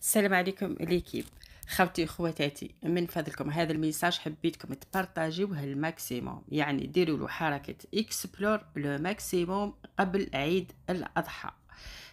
السلام عليكم ليكيب خوتي خواتاتي من فضلكم هذا الميساج حبيتكم تبارطاجيوه الماكسيموم يعني ديروا له حركه اكسبلور لو ماكسيموم قبل عيد الاضحى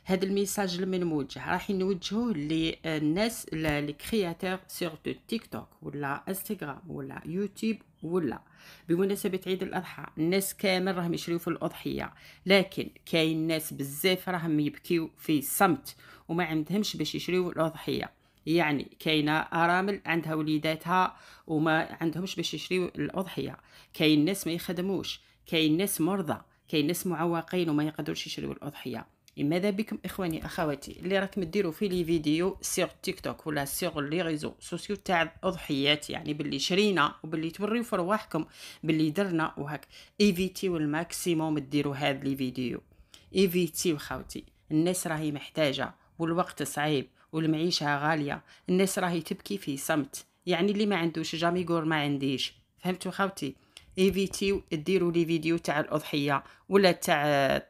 هذا الميساج لمن موجه راح نوجهوه للناس لي كرياتور سيغ تيك توك ولا انستغرام ولا يوتيوب ولا بمناسبه عيد الاضحى الناس كامل راهم يشريو في الاضحيه لكن كاين ناس بزاف راهم يبكيو في الصمت وما عندهمش باش يشريو الاضحيه يعني كاينه ارامل عندها وليداتها وما عندهمش باش يشريو الاضحيه كاين ناس ما يخدموش كاين ناس مرضى كاين ناس معوقين وما يقدروش يشريو الاضحيه ماذا بكم اخواني اخواتي اللي راكم ديروا في لي فيديو سيغ تيك توك ولا سيغ لي ريزو سوسيو تاع اضحيات يعني باللي شرينا وباللي توريو في رواحكم باللي درنا وهك ايفيتيو الماكسيموم ديروا هاد لي فيديو ايفيتيو خاوتي الناس راهي محتاجه والوقت صعيب والمعيشه غاليه الناس راهي تبكي في صمت يعني اللي ما عندوش جامي يقول ما عنديش فهمتوا خاوتي ايفيتيو ديروا لي فيديو تاع الاضحيه ولا تاع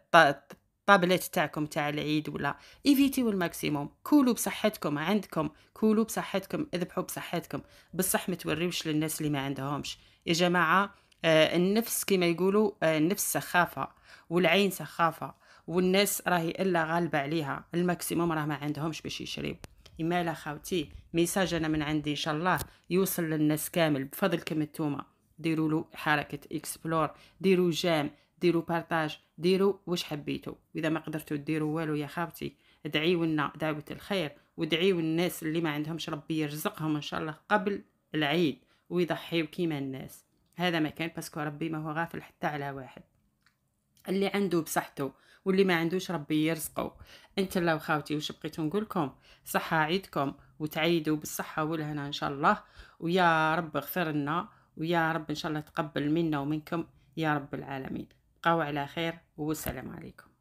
الطابلات تاعكم تاع العيد ولا ايفيتيو الماكسيموم كولوا بصحتكم عندكم كولوا بصحتكم اذبحوا بصحتكم بصح ما توريوش للناس اللي ما عندهمش يا جماعه آه النفس كما يقولوا آه النفس سخافه والعين سخافه والناس راهي الا غالبه عليها الماكسيموم راه ما عندهمش باش يشريو اما لا خاوتي ميساج انا من عندي ان شاء الله يوصل للناس كامل بفضلكم انتوما ديروا له حركه اكسبلور ديروا جام ديروا بارتاج ديروا واش حبيتوا واذا ما قدرتوا ديروا والو يا خابتي ادعيوا لنا دعوه الخير وادعيوا الناس اللي ما عندهمش ربي يرزقهم ان شاء الله قبل العيد ويضحيوا كيما الناس هذا ما كان باسكو ربي ما هو غافل حتى على واحد اللي عنده بصحته واللي ما عندوش ربي يرزقه انت لا وخاوتي واش بقيت نقولكم صحه عيدكم وتعيدوا بالصحه والهنا ان شاء الله ويا رب اغفر لنا ويا رب ان شاء الله تقبل منا ومنكم يا رب العالمين تبقاو على خير والسلام عليكم